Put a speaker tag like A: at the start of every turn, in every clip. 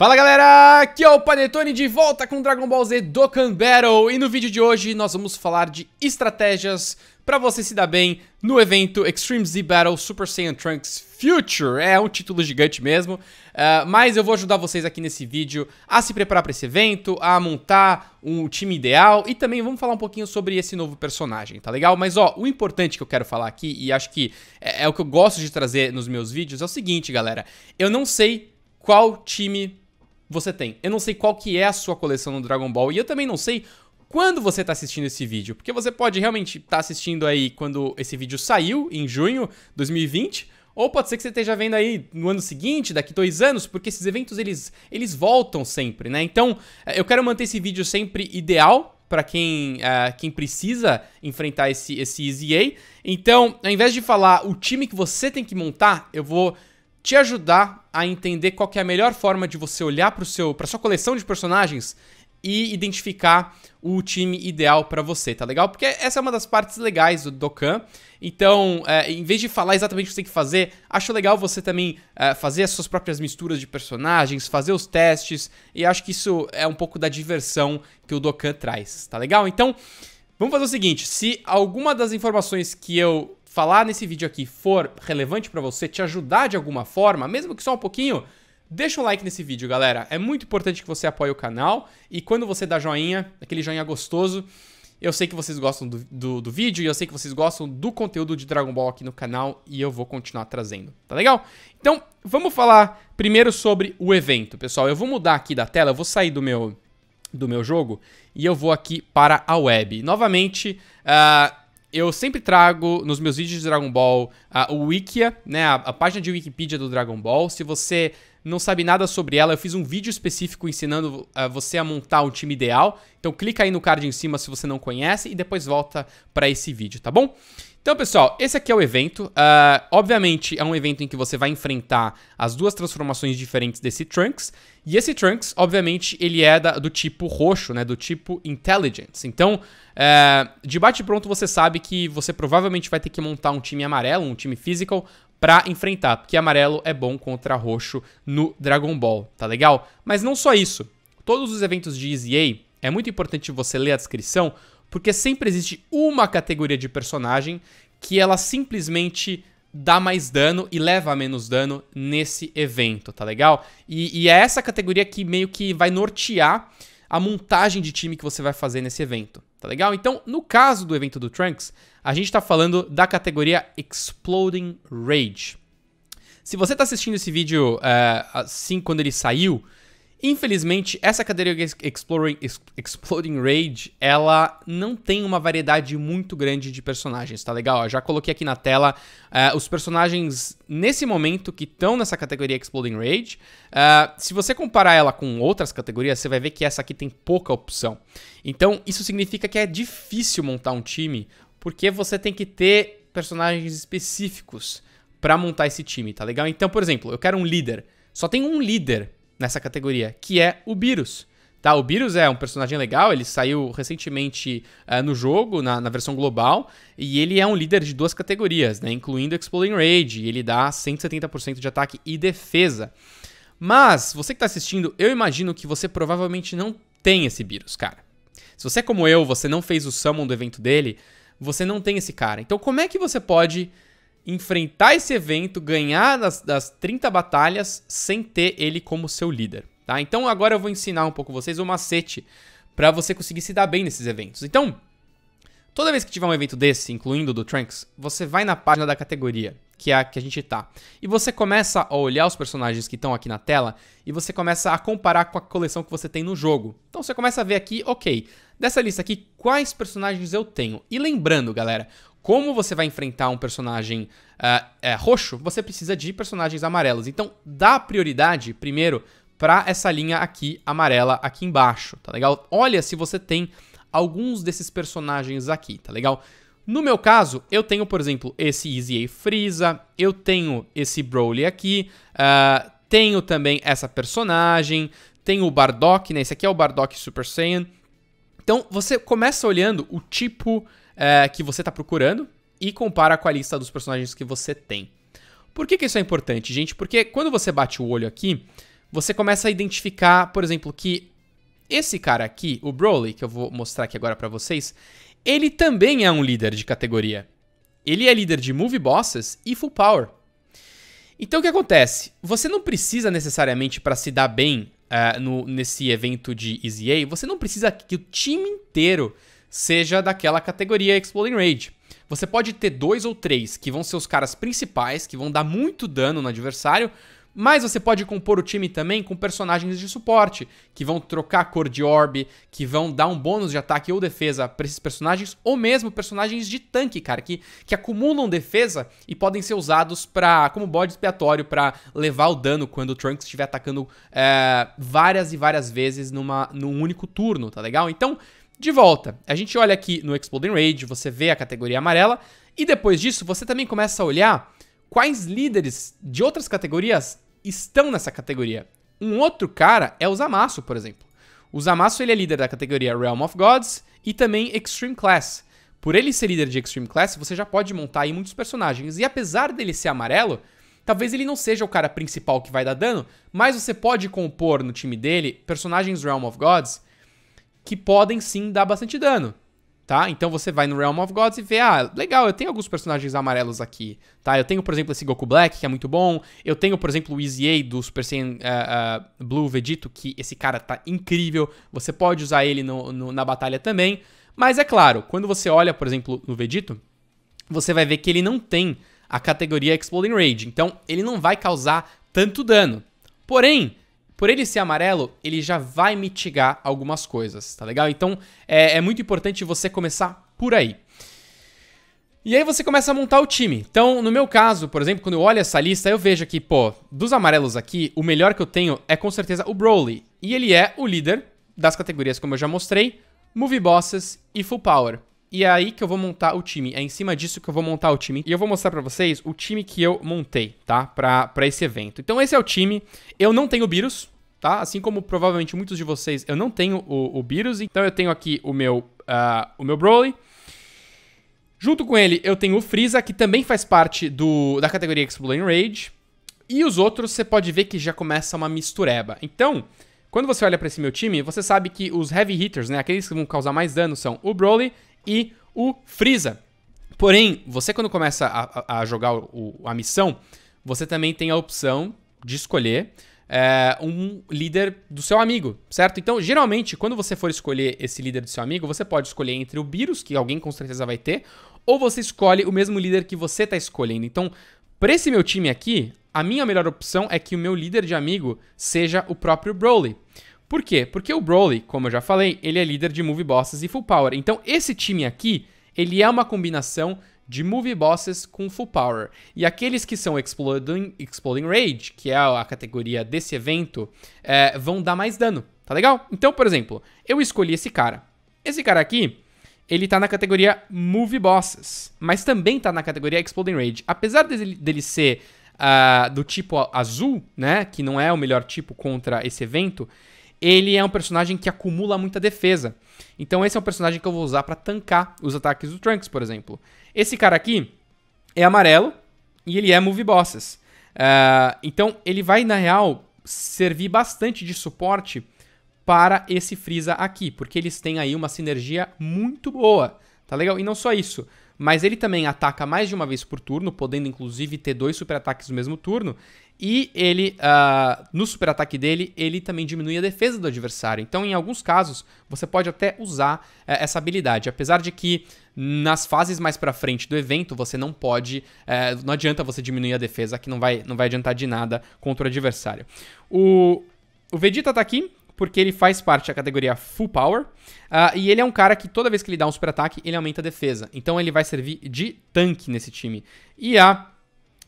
A: Fala galera, aqui é o Panetone de volta com Dragon Ball Z Dokkan Battle e no vídeo de hoje nós vamos falar de estratégias para você se dar bem no evento Extreme Z Battle Super Saiyan Trunks Future. É um título gigante mesmo, uh, mas eu vou ajudar vocês aqui nesse vídeo a se preparar para esse evento, a montar um time ideal e também vamos falar um pouquinho sobre esse novo personagem, tá legal? Mas ó, o importante que eu quero falar aqui e acho que é, é o que eu gosto de trazer nos meus vídeos é o seguinte, galera. Eu não sei qual time você tem. Eu não sei qual que é a sua coleção no Dragon Ball e eu também não sei quando você está assistindo esse vídeo, porque você pode realmente estar tá assistindo aí quando esse vídeo saiu, em junho de 2020, ou pode ser que você esteja vendo aí no ano seguinte, daqui dois anos, porque esses eventos eles, eles voltam sempre, né? Então, eh, eu quero manter esse vídeo sempre ideal para quem, uh, quem precisa enfrentar esse, esse EZA. Então, ao invés de falar o time que você tem que montar, eu vou te ajudar a entender qual é a melhor forma de você olhar para seu, para sua coleção de personagens e identificar o time ideal para você, tá legal? Porque essa é uma das partes legais do Dokkan. Então, é, em vez de falar exatamente o que você tem que fazer, acho legal você também é, fazer as suas próprias misturas de personagens, fazer os testes, e acho que isso é um pouco da diversão que o Dokkan traz, tá legal? Então, vamos fazer o seguinte: se alguma das informações que eu falar nesse vídeo aqui for relevante para você, te ajudar de alguma forma, mesmo que só um pouquinho, deixa um like nesse vídeo, galera. É muito importante que você apoie o canal e quando você dá joinha, aquele joinha gostoso, eu sei que vocês gostam do, do, do, vídeo e eu sei que vocês gostam do conteúdo de Dragon Ball aqui no canal e eu vou continuar trazendo, tá legal? Então, vamos falar primeiro sobre o evento, pessoal. Eu vou mudar aqui da tela, eu vou sair do meu do meu jogo e eu vou aqui para a web. Novamente, uh, eu sempre trago nos meus vídeos de Dragon Ball a, o Wikia, né, a, a, página de Wikipedia do Dragon Ball. Se você não sabe nada sobre ela, eu fiz um vídeo específico ensinando a, você a montar um time ideal. Então clica aí no card em cima se você não conhece e depois volta para esse vídeo, tá bom? Então, pessoal, esse aqui é o evento. Uh, obviamente, é um evento em que você vai enfrentar as duas transformações diferentes desse Trunks. E esse Trunks, obviamente, ele é da, do tipo roxo, né? Do tipo Intelligence. Então, uh, de bate-pronto, você sabe que você provavelmente vai ter que montar um time amarelo, um time physical, para enfrentar. Porque amarelo é bom contra roxo no Dragon Ball, tá legal? Mas não só isso. Todos os eventos de Easy é muito importante você ler a descrição, porque sempre existe uma categoria de personagem que ela simplesmente dá mais dano e leva menos dano nesse evento, tá legal? E, e, é essa categoria que meio que vai nortear a montagem de time que você vai fazer nesse evento, tá legal? Então, no caso do evento do Trunks, a gente tá falando da categoria Exploding Rage. Se você tá assistindo esse vídeo uh, assim quando ele saiu, Infelizmente, essa categoria Exploring, Exploding Rage, ela não tem uma variedade muito grande de personagens, tá legal? Eu já coloquei aqui na tela uh, os personagens nesse momento que estão nessa categoria Exploding Rage. Uh, se você comparar ela com outras categorias, você vai ver que essa aqui tem pouca opção. Então, isso significa que é difícil montar um time, porque você tem que ter personagens específicos para montar esse time, tá legal? Então, por exemplo, eu quero um líder. Só tem um líder nessa categoria, que é o Beerus. Tá, o Beerus é um personagem legal, ele saiu recentemente uh, no jogo, na, na, versão global, e ele é um líder de duas categorias, né, incluindo Exploding Rage, e ele dá 170% de ataque e defesa. Mas, você que está assistindo, eu imagino que você provavelmente não tem esse Beerus, cara. Se você é como eu, você não fez o summon do evento dele, você não tem esse cara. Então como é que você pode enfrentar esse evento, ganhar das, das 30 batalhas sem ter ele como seu líder. Tá? Então agora eu vou ensinar um pouco vocês o macete para você conseguir se dar bem nesses eventos. Então, toda vez que tiver um evento desse, incluindo o do Trunks, você vai na página da categoria, que é a que a gente tá. E você começa a olhar os personagens que estão aqui na tela e você começa a comparar com a coleção que você tem no jogo. Então você começa a ver aqui, ok, dessa lista aqui, quais personagens eu tenho. E lembrando, galera, como você vai enfrentar um personagem uh, é, roxo, você precisa de personagens amarelos. Então, dá prioridade primeiro para essa linha aqui amarela aqui embaixo, tá legal? Olha se você tem alguns desses personagens aqui, tá legal? No meu caso, eu tenho, por exemplo, esse Easy A Freeza, eu tenho esse Broly aqui, uh, tenho também essa personagem, tenho o Bardock, né? Esse aqui é o Bardock Super Saiyan. Então, você começa olhando o tipo é, que você está procurando e compara com a lista dos personagens que você tem. Por que, que isso é importante, gente? Porque quando você bate o olho aqui, você começa a identificar, por exemplo, que esse cara aqui, o Broly, que eu vou mostrar aqui agora para vocês, ele também é um líder de categoria. Ele é líder de Movie Bosses e Full Power. Então o que acontece? Você não precisa necessariamente para se dar bem uh, no, nesse evento de Easy A, você não precisa que o time inteiro seja daquela categoria Exploding Rage. Você pode ter dois ou três que vão ser os caras principais, que vão dar muito dano no adversário, mas você pode compor o time também com personagens de suporte, que vão trocar a cor de orb, que vão dar um bônus de ataque ou defesa para esses personagens, ou mesmo personagens de tanque, cara, que, que acumulam defesa e podem ser usados pra, como bode expiatório para levar o dano quando o Trunks estiver atacando é, várias e várias vezes numa, num único turno, tá legal? Então, de volta. A gente olha aqui no Exploding Rage, você vê a categoria amarela, e depois disso você também começa a olhar quais líderes de outras categorias estão nessa categoria. Um outro cara é o Zamasu, por exemplo. O Zamasu ele é líder da categoria Realm of Gods e também Extreme Class. Por ele ser líder de Extreme Class, você já pode montar aí muitos personagens. E apesar dele ser amarelo, talvez ele não seja o cara principal que vai dar dano, mas você pode compor no time dele personagens Realm of Gods que podem sim dar bastante dano. Tá? Então você vai no Realm of Gods e vê, ah, legal, eu tenho alguns personagens amarelos aqui, tá? Eu tenho, por exemplo, esse Goku Black, que é muito bom. Eu tenho, por exemplo, o Easy do Super Saiyan uh, uh, Blue Vegito, que esse cara tá incrível. Você pode usar ele no, no, na batalha também. Mas é claro, quando você olha, por exemplo, no Vegito, você vai ver que ele não tem a categoria Exploding Rage. Então, ele não vai causar tanto dano. Porém, por ele ser amarelo, ele já vai mitigar algumas coisas, tá legal? Então é, é muito importante você começar por aí. E aí você começa a montar o time. Então, no meu caso, por exemplo, quando eu olho essa lista, eu vejo que, pô, dos amarelos aqui, o melhor que eu tenho é com certeza o Broly. E ele é o líder das categorias, como eu já mostrei, Movie Bosses e Full Power. E é aí que eu vou montar o time. É em cima disso que eu vou montar o time. E eu vou mostrar para vocês o time que eu montei, tá? Pra, pra esse evento. Então esse é o time. Eu não tenho Beerus, tá? Assim como provavelmente muitos de vocês, eu não tenho o, o Beerus. Então eu tenho aqui o meu, uh, o meu Broly. Junto com ele eu tenho o Freeza, que também faz parte do, da categoria Exploding Rage. E os outros você pode ver que já começa uma mistureba. Então, quando você olha para esse meu time, você sabe que os Heavy Hitters, né? Aqueles que vão causar mais dano são o Broly e o Freeza. Porém, você quando começa a, a jogar o, a missão, você também tem a opção de escolher é, um líder do seu amigo, certo? Então, geralmente, quando você for escolher esse líder do seu amigo, você pode escolher entre o Beerus, que alguém com certeza vai ter, ou você escolhe o mesmo líder que você está escolhendo. Então, para esse meu time aqui, a minha melhor opção é que o meu líder de amigo seja o próprio Broly. Por quê? Porque o Broly, como eu já falei, ele é líder de Move Bosses e Full Power. Então esse time aqui, ele é uma combinação de Move Bosses com Full Power. E aqueles que são Exploding, Exploding Rage, que é a categoria desse evento, é, vão dar mais dano, tá legal? Então, por exemplo, eu escolhi esse cara. Esse cara aqui, ele tá na categoria Move Bosses, mas também tá na categoria Exploding Rage. Apesar dele, dele ser uh, do tipo azul, né, que não é o melhor tipo contra esse evento, ele é um personagem que acumula muita defesa. Então esse é um personagem que eu vou usar para tancar os ataques do Trunks, por exemplo. Esse cara aqui é amarelo e ele é Move Bosses. Uh, então ele vai, na real, servir bastante de suporte para esse Freeza aqui, porque eles têm aí uma sinergia muito boa, tá legal? E não só isso, mas ele também ataca mais de uma vez por turno, podendo inclusive ter dois super ataques no mesmo turno. E ele, uh, no super ataque dele, ele também diminui a defesa do adversário. Então, em alguns casos, você pode até usar uh, essa habilidade. Apesar de que nas fases mais pra frente do evento, você não pode. Uh, não adianta você diminuir a defesa, que não vai, não vai adiantar de nada contra o adversário. O, o Vegeta tá aqui, porque ele faz parte da categoria Full Power. Uh, e ele é um cara que toda vez que ele dá um super ataque, ele aumenta a defesa. Então ele vai servir de tanque nesse time. E a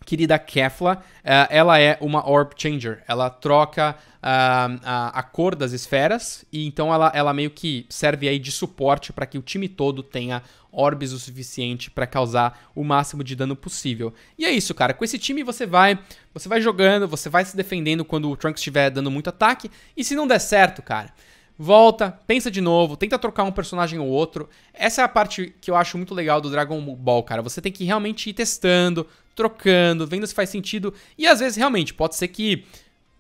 A: querida Kefla, eh, ela é uma Orb Changer. Ela troca a, ah, a, a, cor das esferas e então ela, ela meio que serve aí de suporte para que o time todo tenha orbes o suficiente para causar o máximo de dano possível. E é isso, cara. Com esse time você vai, você vai jogando, você vai se defendendo quando o Trunks estiver dando muito ataque. E se não der certo, cara, volta, pensa de novo, tenta trocar um personagem ou outro. Essa é a parte que eu acho muito legal do Dragon Ball, cara. Você tem que realmente ir testando, trocando, vendo se faz sentido. E às vezes, realmente, pode ser que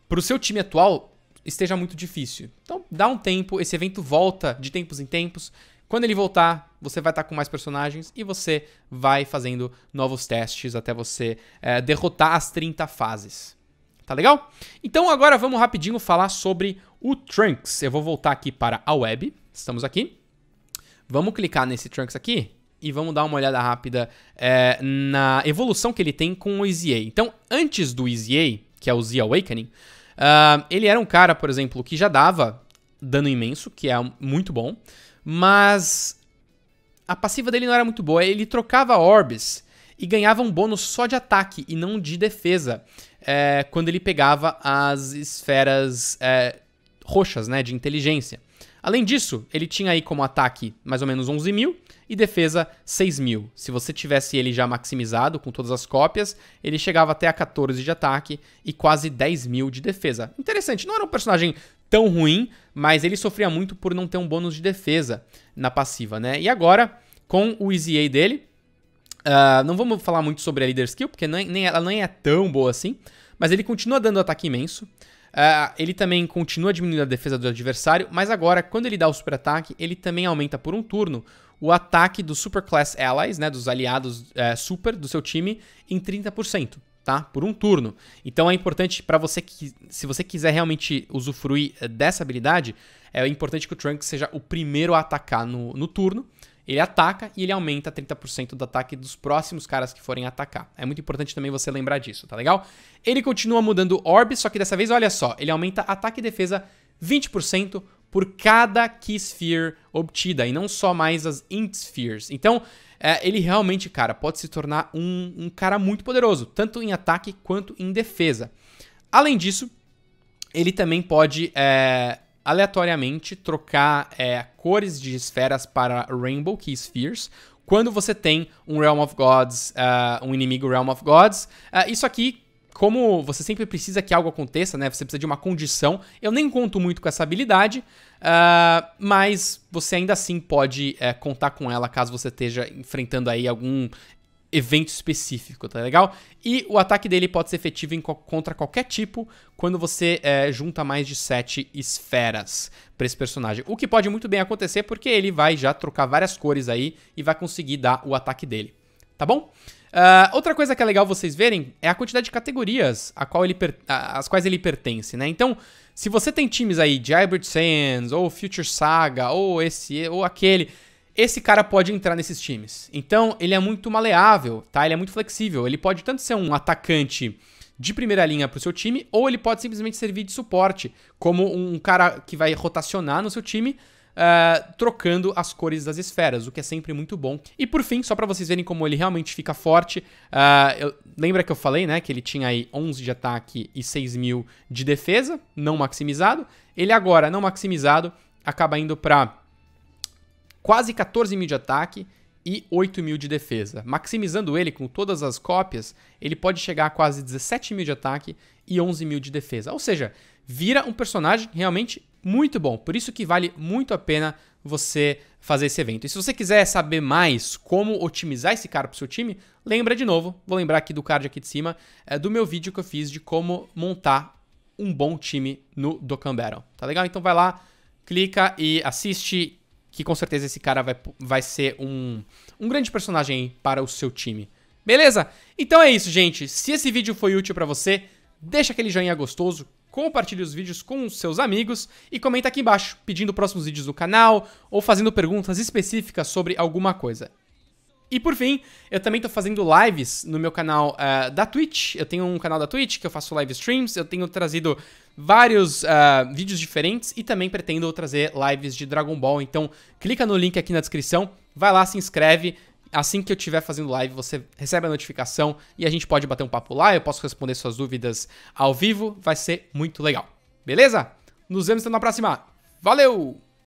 A: para o seu time atual esteja muito difícil. Então, dá um tempo, esse evento volta de tempos em tempos. Quando ele voltar, você vai estar tá com mais personagens e você vai fazendo novos testes até você é, derrotar as 30 fases. Tá legal? Então agora vamos rapidinho falar sobre o Trunks. Eu vou voltar aqui para a web. Estamos aqui. Vamos clicar nesse Trunks aqui e vamos dar uma olhada rápida é, na evolução que ele tem com o EZA. Então, antes do EZA, que é o Z Awakening, uh, ele era um cara, por exemplo, que já dava dano imenso, que é muito bom, mas a passiva dele não era muito boa, ele trocava orbs e ganhava um bônus só de ataque e não de defesa é, quando ele pegava as esferas é, roxas, né, de inteligência. Além disso, ele tinha aí como ataque mais ou menos 11 mil e defesa 6 mil. Se você tivesse ele já maximizado com todas as cópias, ele chegava até a 14 de ataque e quase 10 mil de defesa. Interessante, não era um personagem tão ruim, mas ele sofria muito por não ter um bônus de defesa na passiva, né? E agora, com o Easy A dele, uh, não vamos falar muito sobre a Leader Skill, porque nem, nem, ela nem é tão boa assim, mas ele continua dando ataque imenso. Uh, ele também continua diminuindo a defesa do adversário, mas agora, quando ele dá o super ataque, ele também aumenta por um turno o ataque dos Super Class Allies, né, dos aliados eh, super do seu time, em 30%. Tá? Por um turno. Então é importante para você que, se você quiser realmente usufruir eh, dessa habilidade, é importante que o Trunks seja o primeiro a atacar no, no turno. Ele ataca e ele aumenta 30% do ataque dos próximos caras que forem atacar. É muito importante também você lembrar disso, tá legal? Ele continua mudando orb, só que dessa vez, olha só, ele aumenta ataque e defesa 20% por cada Key Sphere obtida, e não só mais as Int Spheres. Então, é, ele realmente, cara, pode se tornar um, um cara muito poderoso, tanto em ataque quanto em defesa. Além disso, ele também pode é, aleatoriamente trocar é, cores de esferas para Rainbow Key Spheres quando você tem um Realm of Gods, uh, um inimigo Realm of Gods. Uh, isso aqui, como você sempre precisa que algo aconteça, né? Você precisa de uma condição. Eu nem conto muito com essa habilidade, uh, mas você ainda assim pode contar com ela caso você esteja enfrentando aí algum evento específico, tá legal? E o ataque dele pode ser efetivo co contra qualquer tipo quando você é, junta mais de 7 esferas para esse personagem. O que pode muito bem acontecer porque ele vai já trocar várias cores aí e vai conseguir dar o ataque dele, tá bom? Uh, outra coisa que é legal vocês verem é a quantidade de categorias a qual ele às quais ele pertence, né? Então, se você tem times aí de Hybrid Sands, ou Future Saga, ou esse, ou aquele, esse cara pode entrar nesses times. Então, ele é muito maleável, tá? Ele é muito flexível. Ele pode tanto ser um atacante de primeira linha para o seu time, ou ele pode simplesmente servir de suporte, como um cara que vai rotacionar no seu time, uh, trocando as cores das esferas, o que é sempre muito bom. E por fim, só para vocês verem como ele realmente fica forte, uh, eu, lembra que eu falei né, que ele tinha aí 11 de ataque e 6 mil de defesa, não maximizado? Ele agora, não maximizado, acaba indo para quase 14 mil de ataque e 8 mil de defesa. Maximizando ele com todas as cópias, ele pode chegar a quase 17 mil de ataque e 11 mil de defesa. Ou seja, vira um personagem realmente muito bom. Por isso que vale muito a pena você fazer esse evento. E se você quiser saber mais como otimizar esse cara para o seu time, lembra de novo, vou lembrar aqui do card aqui de cima, é, do meu vídeo que eu fiz de como montar um bom time no Dokkan Battle. Tá legal? Então vai lá, clica e assiste que com certeza esse cara vai, vai ser um, um grande personagem para o seu time. Beleza? Então é isso, gente. Se esse vídeo foi útil para você, deixa aquele joinha gostoso, compartilhe os vídeos com os seus amigos e comenta aqui embaixo pedindo próximos vídeos do canal ou fazendo perguntas específicas sobre alguma coisa. E por fim, eu também estou fazendo lives no meu canal uh, da Twitch. Eu tenho um canal da Twitch que eu faço live streams, eu tenho trazido vários uh, vídeos diferentes e também pretendo trazer lives de Dragon Ball. Então, clica no link aqui na descrição, vai lá, se inscreve. Assim que eu estiver fazendo live, você recebe a notificação e a gente pode bater um papo lá. Eu posso responder suas dúvidas ao vivo, vai ser muito legal. Beleza? Nos vemos então na próxima. Valeu!